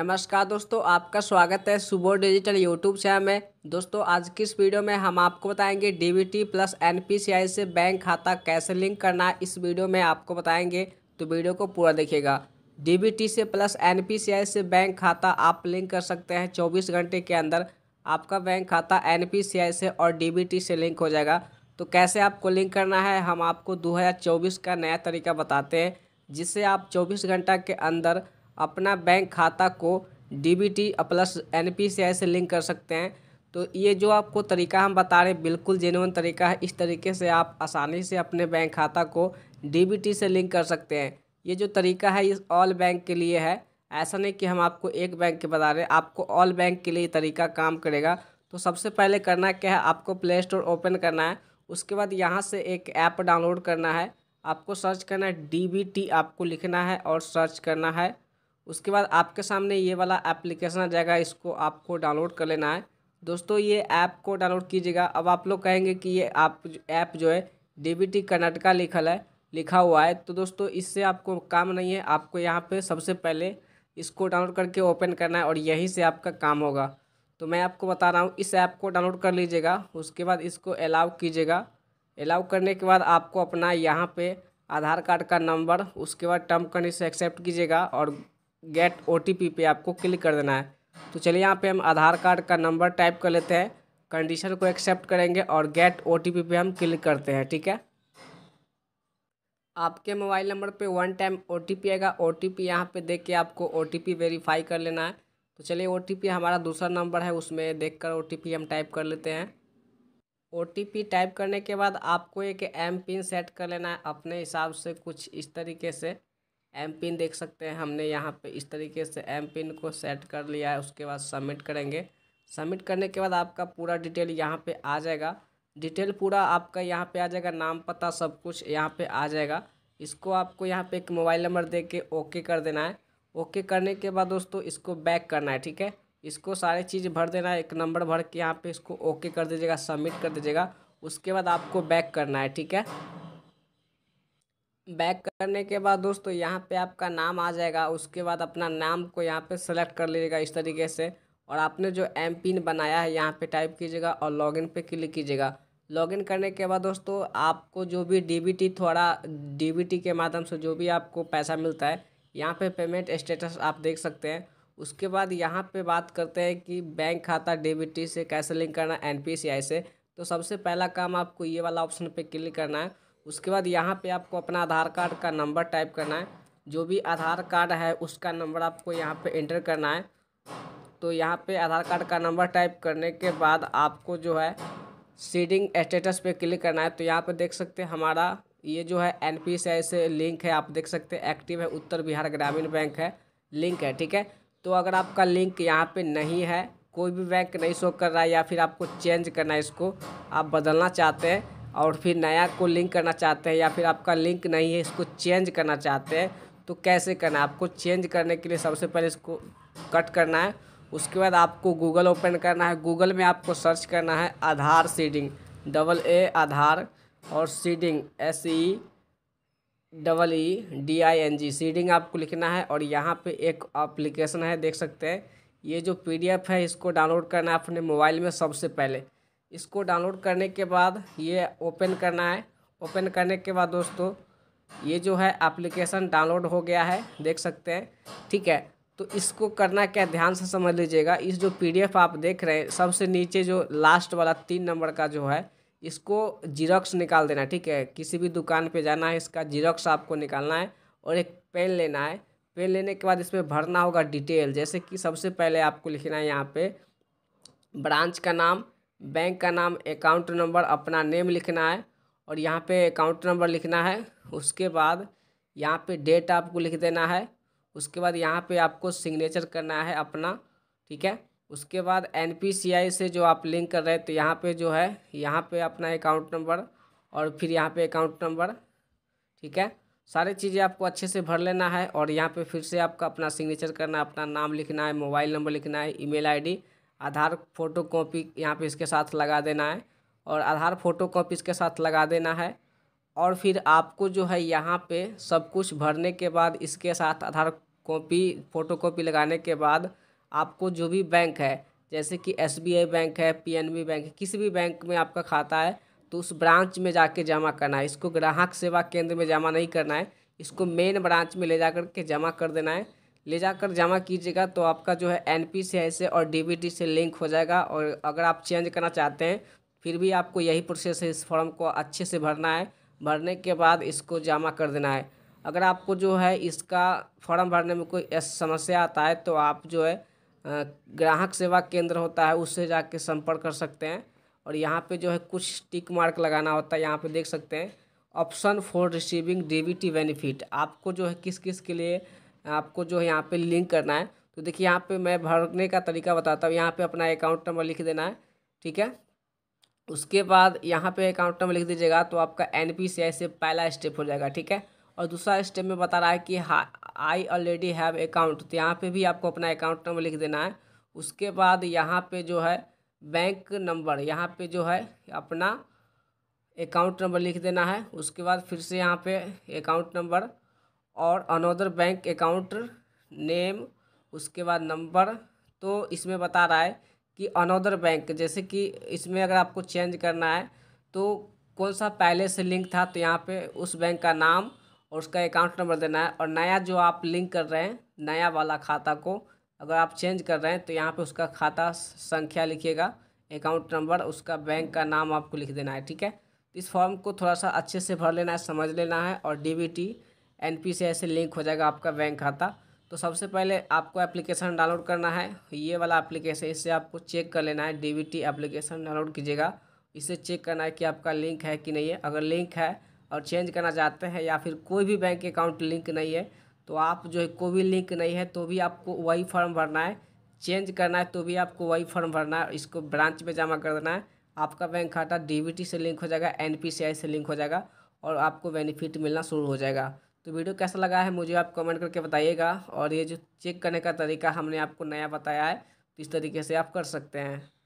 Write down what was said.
नमस्कार दोस्तों आपका स्वागत है सुबो डिजिटल यूट्यूब चैनल में दोस्तों आज की इस वीडियो में हम आपको बताएंगे डीबीटी प्लस एनपीसीआई से बैंक खाता कैसे लिंक करना इस वीडियो में आपको बताएंगे तो वीडियो को पूरा देखिएगा डीबीटी से प्लस एनपीसीआई से बैंक खाता आप लिंक कर सकते हैं चौबीस घंटे के अंदर आपका बैंक खाता एन से और डी से लिंक हो जाएगा तो कैसे आपको लिंक करना है हम आपको दो का नया तरीका बताते हैं जिससे आप चौबीस घंटा के अंदर अपना बैंक खाता को D B T plus N P C I से लिंक कर सकते हैं तो ये जो आपको तरीका हम बता रहे हैं बिल्कुल जेनुअन तरीका है इस तरीके से आप आसानी से अपने बैंक खाता को डी बी टी से लिंक कर सकते हैं ये जो तरीका है ये ऑल बैंक के लिए है ऐसा नहीं कि हम आपको एक बैंक के बता रहे हैं आपको ऑल बैंक के लिए ये तरीका काम करेगा तो सबसे पहले करना क्या है आपको प्ले स्टोर ओपन करना है उसके बाद यहाँ से एक ऐप डाउनलोड करना है आपको सर्च करना है डी बी टी आपको लिखना है और सर्च करना है उसके बाद आपके सामने ये वाला एप्लीकेशन आ जाएगा इसको आपको डाउनलोड कर लेना है दोस्तों ये ऐप को डाउनलोड कीजिएगा अब आप लोग कहेंगे कि ये आप ऐप जो है डीबीटी कर्नाटका लिखल है लिखा हुआ है तो दोस्तों इससे आपको काम नहीं है आपको यहाँ पे सबसे पहले इसको डाउनलोड करके ओपन करना है और यहीं से आपका काम होगा तो मैं आपको बता रहा हूँ इस ऐप को डाउनलोड कर लीजिएगा उसके बाद इसको अलाउ कीजिएगा अलाउ करने के बाद आपको अपना यहाँ पर आधार कार्ड का नंबर उसके बाद टर्म कंडीशन एक्सेप्ट कीजिएगा और गेट ओ टी पी पे आपको क्लिक कर देना है तो चलिए यहाँ पे हम आधार कार्ड का नंबर टाइप कर लेते हैं कंडीशन को एक्सेप्ट करेंगे और गेट ओ टी पी पे हम क्लिक करते हैं ठीक है आपके मोबाइल नंबर पे one time O T P आएगा ओ टी पी यहाँ पर देख के आपको ओ टी पी वेरीफाई कर लेना है तो चलिए ओ टी पी हमारा दूसरा नंबर है उसमें देख कर ओ टी पी हम टाइप कर लेते हैं ओ टी पी टाइप करने के बाद आपको एक एम पिन सेट कर लेना है अपने हिसाब से कुछ इस तरीके से एम पिन देख सकते हैं हमने यहाँ पे इस तरीके से एम पिन को सेट कर लिया है उसके बाद सबमिट करेंगे सबमिट करने के बाद आपका पूरा डिटेल यहाँ पे आ जाएगा डिटेल पूरा आपका यहाँ पे आ जाएगा नाम पता सब कुछ यहाँ पे आ जाएगा इसको आपको यहाँ पे एक मोबाइल नंबर दे के ओके कर देना है ओके करने के बाद दोस्तों इसको बैक करना है ठीक है इसको सारे चीज़ भर देना है एक नंबर भर के यहाँ पर इसको ओके कर दीजिएगा सबमिट कर दीजिएगा उसके बाद आपको बैक करना है ठीक है बैक करने के बाद दोस्तों यहाँ पे आपका नाम आ जाएगा उसके बाद अपना नाम को यहाँ पे सेलेक्ट कर लीजिएगा इस तरीके से और आपने जो एम पिन बनाया है यहाँ पे टाइप कीजिएगा और लॉगिन पे क्लिक कीजिएगा लॉगिन करने के बाद दोस्तों आपको जो भी डीबीटी थोड़ा डीबीटी के माध्यम से जो भी आपको पैसा मिलता है यहाँ पे पेमेंट स्टेटस आप देख सकते हैं उसके बाद यहाँ पर बात करते हैं कि बैंक खाता डी से कैसे लिंक करना एनपीसीआई से तो सबसे पहला काम आपको ये वाला ऑप्शन पर क्लिक करना है उसके बाद यहाँ पे आपको अपना आधार कार्ड का नंबर टाइप करना है जो भी आधार कार्ड है उसका नंबर आपको यहाँ पे एंटर करना है तो यहाँ पे आधार कार्ड का नंबर टाइप करने के बाद आपको जो है सीडिंग स्टेटस पे क्लिक करना है तो यहाँ पे देख सकते हैं हमारा ये जो है एन पी से लिंक है आप देख सकते हैं एक्टिव है उत्तर बिहार ग्रामीण बैंक है लिंक है ठीक है तो अगर आपका लिंक यहाँ पर नहीं है कोई भी बैंक नहीं शो कर रहा है या फिर आपको चेंज करना है इसको आप बदलना चाहते हैं और फिर नया को लिंक करना चाहते हैं या फिर आपका लिंक नहीं है इसको चेंज करना चाहते हैं तो कैसे करना है आपको चेंज करने के लिए सबसे पहले इसको कट करना है उसके बाद आपको गूगल ओपन करना है गूगल में आपको सर्च करना है आधार सीडिंग डबल ए आधार और seeding S E double E D I N G seeding आपको लिखना है और यहाँ पे एक एप्लीकेशन है देख सकते हैं ये जो पीडीएफ है इसको डाउनलोड करना है अपने मोबाइल में सबसे पहले इसको डाउनलोड करने के बाद ये ओपन करना है ओपन करने के बाद दोस्तों ये जो है एप्लीकेशन डाउनलोड हो गया है देख सकते हैं ठीक है तो इसको करना क्या ध्यान से समझ लीजिएगा इस जो पीडीएफ आप देख रहे हैं सबसे नीचे जो लास्ट वाला तीन नंबर का जो है इसको जीरोक्स निकाल देना ठीक है किसी भी दुकान पे जाना है इसका जीरोक्स आपको निकालना है और एक पेन लेना है पेन लेने के बाद इसमें भरना होगा डिटेल जैसे कि सबसे पहले आपको लिखना है यहाँ पे ब्रांच का नाम बैंक का नाम अकाउंट नंबर अपना नेम लिखना है और यहाँ पे अकाउंट नंबर लिखना है उसके बाद यहाँ पे डेट आपको लिख देना है उसके बाद यहाँ पे आपको सिग्नेचर करना है अपना ठीक है उसके बाद एन से जो आप लिंक कर रहे हैं तो यहाँ पे जो है यहाँ पे अपना अकाउंट नंबर और फिर यहाँ पे अकाउंट नंबर ठीक है सारी चीज़ें आपको अच्छे से भर लेना है और यहाँ पे फिर से आपका अपना सिग्नेचर करना है अपना नाम लिखना है मोबाइल नंबर लिखना है email ID Aadhaar photocopy यहाँ पे इसके साथ लगा देना है और आधार फ़ोटो कॉपी इसके साथ लगा देना है और फिर आपको जो है यहाँ पे सब कुछ भरने के बाद इसके साथ आधार कॉपी फ़ोटो कॉपी लगाने के बाद आपको जो भी बैंक है जैसे कि एस बैंक है पी बैंक है किसी भी बैंक में आपका खाता है तो उस ब्रांच में जाके जमा करना है इसको ग्राहक सेवा केंद्र में जमा नहीं करना है इसको मेन ब्रांच में ले जा कर के जमा कर देना है ले जाकर जमा कीजिएगा तो आपका जो है एन पी से और डी बी टी से लिंक हो जाएगा और अगर आप चेंज करना चाहते हैं फिर भी आपको यही प्रोसेस है इस फॉर्म को अच्छे से भरना है भरने के बाद इसको जमा कर देना है अगर आपको जो है इसका फॉर्म भरने में कोई समस्या आता है तो आप जो है ग्राहक सेवा केंद्र होता है उससे जाके संपर्क कर सकते हैं और यहाँ पे जो है कुछ टिक मार्क लगाना होता है यहाँ पे देख सकते हैं option for receiving DBT benefit आपको जो है किस किस के लिए आपको जो है यहाँ पे लिंक करना है तो देखिए यहाँ पे मैं भरने का तरीका बताता हूँ यहाँ पे अपना अकाउंट नंबर लिख देना है ठीक है उसके बाद यहाँ पे अकाउंट नंबर लिख दीजिएगा तो आपका एन पी सी आई से पहला स्टेप हो जाएगा ठीक है और दूसरा स्टेप में बता रहा है कि आई ऑलरेडी हैव अकाउंट तो यहाँ पर भी आपको अपना अकाउंट नंबर लिख देना है उसके बाद यहाँ पर जो है बैंक नंबर यहाँ पर जो है अपना अकाउंट नंबर लिख देना है उसके बाद फिर से यहाँ पे अकाउंट नंबर और अनोदर बैंक अकाउंट नेम उसके बाद नंबर तो इसमें बता रहा है कि अनोदर बैंक जैसे कि इसमें अगर आपको चेंज करना है तो कौन सा पहले से लिंक था तो यहाँ पे उस बैंक का नाम और उसका अकाउंट नंबर देना है और नया जो आप लिंक कर रहे हैं नया वाला खाता को अगर आप चेंज कर रहे हैं तो यहाँ पे उसका खाता संख्या लिखिएगा अकाउंट नंबर उसका बैंक का नाम आपको लिख देना है ठीक है इस फॉर्म को थोड़ा सा अच्छे से भर लेना है समझ लेना है और डी आई से लिंक हो जाएगा आपका बैंक खाता तो सबसे पहले आपको एप्लीकेशन डाउनलोड करना है ये वाला एप्लीकेशन इससे आपको चेक कर लेना है डीबीटी एप्लीकेशन डाउनलोड कीजिएगा इसे चेक करना है कि आपका लिंक है कि नहीं है अगर लिंक है और चेंज करना चाहते हैं या फिर कोई भी बैंक अकाउंट लिंक नहीं है तो आप जो है कोई भी लिंक नहीं है तो भी आपको वही फॉर्म भरना है चेंज करना है तो भी आपको वही फॉर्म भरना है इसको ब्रांच में जमा कर देना है आपका बैंक खाता टी से लिंक हो जाएगा आई से लिंक हो जाएगा और आपको बेनिफिट मिलना शुरू हो जाएगा तो वीडियो कैसा लगा है मुझे आप कमेंट करके बताइएगा और ये जो चेक करने का तरीका हमने आपको नया बताया है तो इस तरीके से आप कर सकते हैं